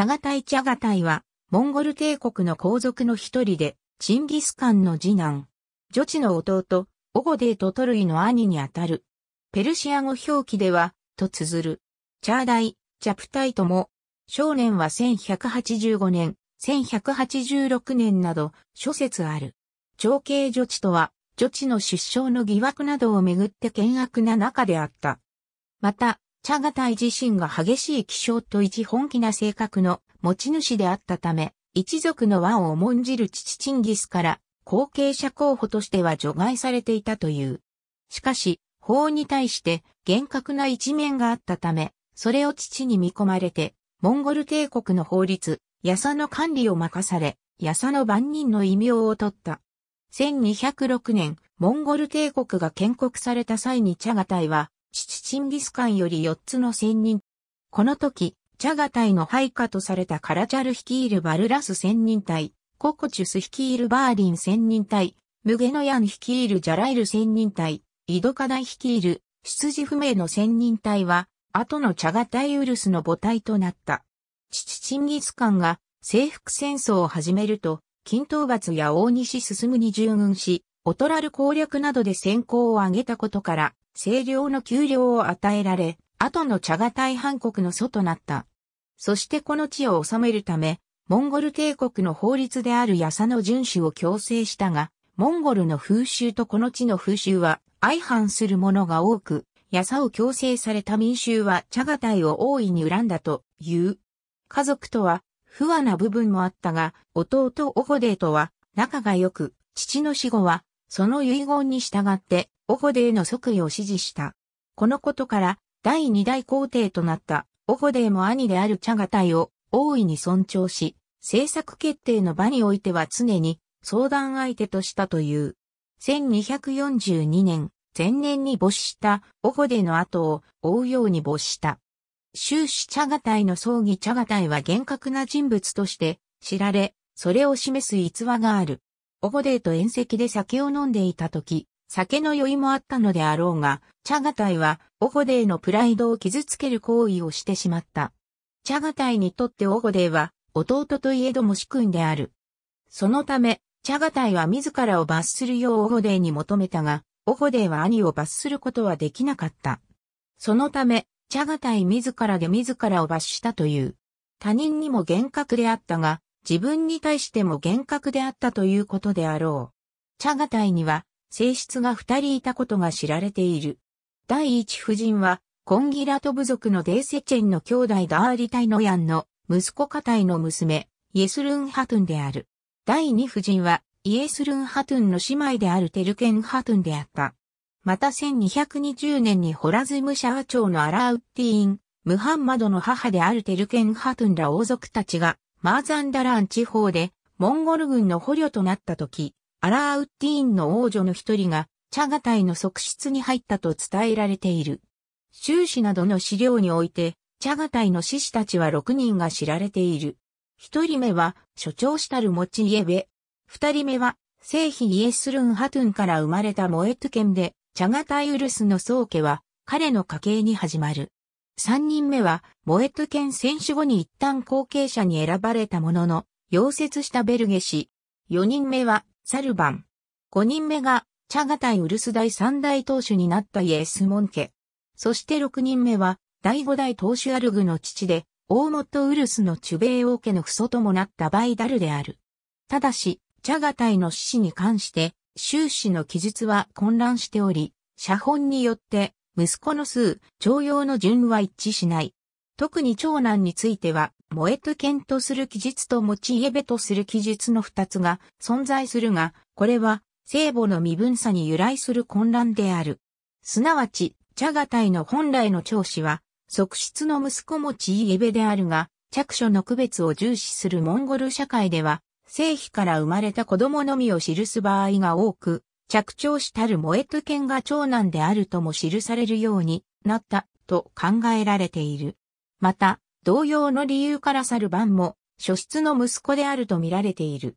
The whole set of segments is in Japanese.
チャガタイ・チャガタイは、モンゴル帝国の皇族の一人で、チンギスカンの次男。女チの弟、オゴデートトルイの兄にあたる。ペルシア語表記では、と綴る。チャーダイ、チャプタイとも、少年は1185年、1186年など、諸説ある。長兄女子とは、女チの出生の疑惑などをめぐって険悪な中であった。また、チャガタイ自身が激しい気象と一本気な性格の持ち主であったため、一族の和を重んじる父チンギスから後継者候補としては除外されていたという。しかし、法に対して厳格な一面があったため、それを父に見込まれて、モンゴル帝国の法律、ヤサの管理を任され、ヤサの万人の異名を取った。1206年、モンゴル帝国が建国された際にチャガタイは、チンギスカンより4つの仙人。この時、チャガタイの配下とされたカラチャル率いるバルラス仙人隊、ココチュス率いるバーリン仙人隊、ムゲノヤン率いるジャライル仙人隊、イドカダイ率いる出自不明の仙人隊は、後のチャガタイウルスの母体となった。父チンギスカンが征服戦争を始めると、均等罰や大西進に従軍し、オトラル攻略などで先行を挙げたことから、清涼の給料を与えられ、後のチャガ大半国の祖となった。そしてこの地を治めるため、モンゴル帝国の法律であるヤサの遵守を強制したが、モンゴルの風習とこの地の風習は相反するものが多く、ヤサを強制された民衆はチャガタイを大いに恨んだという。家族とは不和な部分もあったが、弟オホデーとは仲が良く、父の死後はその遺言に従って、オホデーの即位を支持した。このことから、第二代皇帝となったオホデーも兄であるチャガタイを大いに尊重し、政策決定の場においては常に相談相手としたという。1242年、前年に没したオホデの後を追うように没した。終始チャガタイの葬儀チャガタイは厳格な人物として知られ、それを示す逸話がある。オボデーと宴席で酒を飲んでいた時、酒の酔いもあったのであろうが、チャガタイは、オゴデーのプライドを傷つける行為をしてしまった。チャガタイにとってオゴデーは、弟といえども主君である。そのため、チャガタイは自らを罰するようオゴデーに求めたが、オゴデーは兄を罰することはできなかった。そのため、チャガタイ自らで自らを罰したという。他人にも厳格であったが、自分に対しても厳格であったということであろう。茶がたいには、性質が二人いたことが知られている。第一夫人は、コンギラト部族のデーセチェンの兄弟ダーリタイノヤンの息子カタイの娘、イエスルンハトゥンである。第二夫人は、イエスルンハトゥンの姉妹であるテルケンハトゥンであった。また1220年にホラズムシャー朝のアラウッティーン、ムハンマドの母であるテルケンハトゥンら王族たちがマーザンダラン地方でモンゴル軍の捕虜となった時、アラーウッディーンの王女の一人がチャガタイの側室に入ったと伝えられている。修士などの資料において、チャガタイの志士たちは6人が知られている。一人目は、所長したるモチイエベ。二人目は、聖妃イエスルンハトゥンから生まれたモエトゥケンで、チャガタイウルスの宗家は、彼の家系に始まる。3人目は、モエット県選手後に一旦後継者に選ばれたものの、溶接したベルゲ氏。4人目は、サルバン。5人目が、チャガタイウルス第三代当主になったイエスモン家。そして6人目は、第五代当主アルグの父で、大元ウルスのチュベイ王家の父祖ともなったバイダルである。ただし、チャガタイの死に関して、終始の記述は混乱しており、写本によって息子の数、徴用の順は一致しない。特に長男については、燃えと剣とする記述と持ちエベとする記述の二つが存在するが、これは、聖母の身分差に由来する混乱である。すなわち、チャガ隊の本来の長子は、側室の息子もちイエベであるが、着手の区別を重視するモンゴル社会では、正妃から生まれた子供のみを記す場合が多く、着長子たるモエト剣が長男であるとも記されるようになったと考えられている。また、同様の理由から去る晩も、初出の息子であると見られている。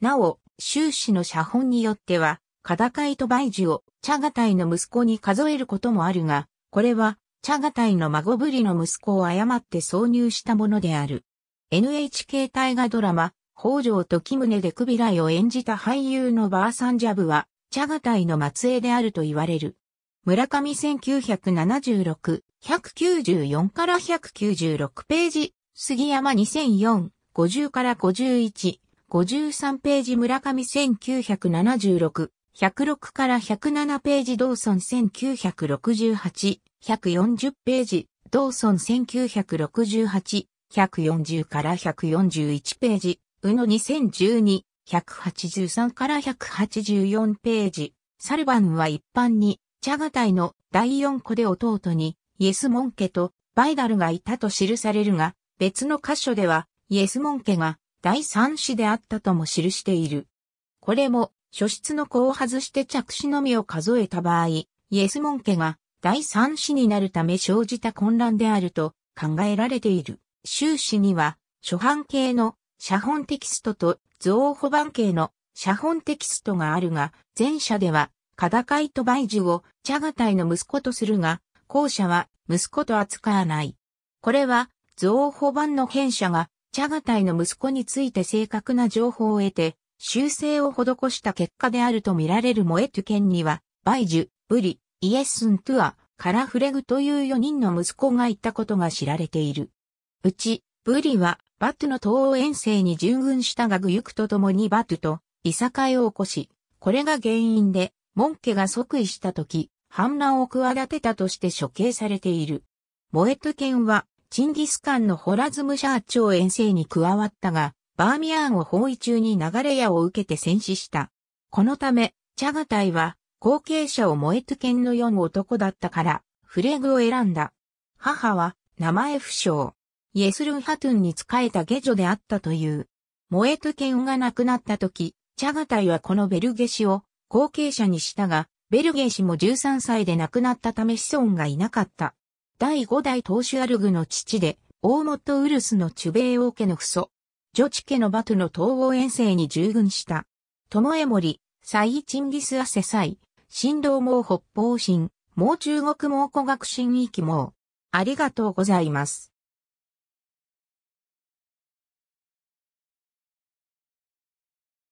なお、修士の写本によっては、カダカイとバイジを、チャガタイの息子に数えることもあるが、これは、チャガタイの孫ぶりの息子を誤って挿入したものである。NHK 大河ドラマ、北条とキムネでクビライを演じた俳優のバーサンジャブは、茶がたの末裔であると言われる。村上1976、194から196ページ、杉山2004、50から51、53ページ村上1976、106から107ページド村1968、140ページ、ド村1968、140から141ページ、宇野2012、183から184ページ。サルバンは一般に、チャガタイの第4個で弟に、イエスモン家とバイダルがいたと記されるが、別の箇所では、イエスモン家が第3子であったとも記している。これも、初出の子を外して着手のみを数えた場合、イエスモン家が第3子になるため生じた混乱であると考えられている。終始には、初版系の写本テキストと造保版系の写本テキストがあるが、前者では、カダカイトバイジュをチャガタイの息子とするが、後者は息子と扱わない。これは、造保版の編者が、チャガタイの息子について正確な情報を得て、修正を施した結果であると見られるモエトゥンには、バイジュ、ブリ、イエスントゥア、カラフレグという4人の息子がいたことが知られている。うち、ブリはバトゥの東欧遠征に従軍したがグユクと共にバトゥといさかいを起こし、これが原因で、モン家が即位した時、反乱を企てたとして処刑されている。モエトゥは、チンギスカンのホラズムシャー朝遠征に加わったが、バーミヤーンを包囲中に流れ屋を受けて戦死した。このため、チャガタイは、後継者をモエトゥ犬の4男だったから、フレグを選んだ。母は、名前不詳。イエスルンハトゥンに仕えた下女であったという。モエトケンが亡くなった時、チャガタイはこのベルゲ氏を後継者にしたが、ベルゲ氏も13歳で亡くなったため子孫がいなかった。第5代当主アルグの父で、大本ウルスのチュベイ王家の父祖、ジョチ家のバトの東合遠征に従軍した。モ森、サイ・チンギス・アセサイ、新道網北方神、毛中国網古学神域網。ありがとうございます。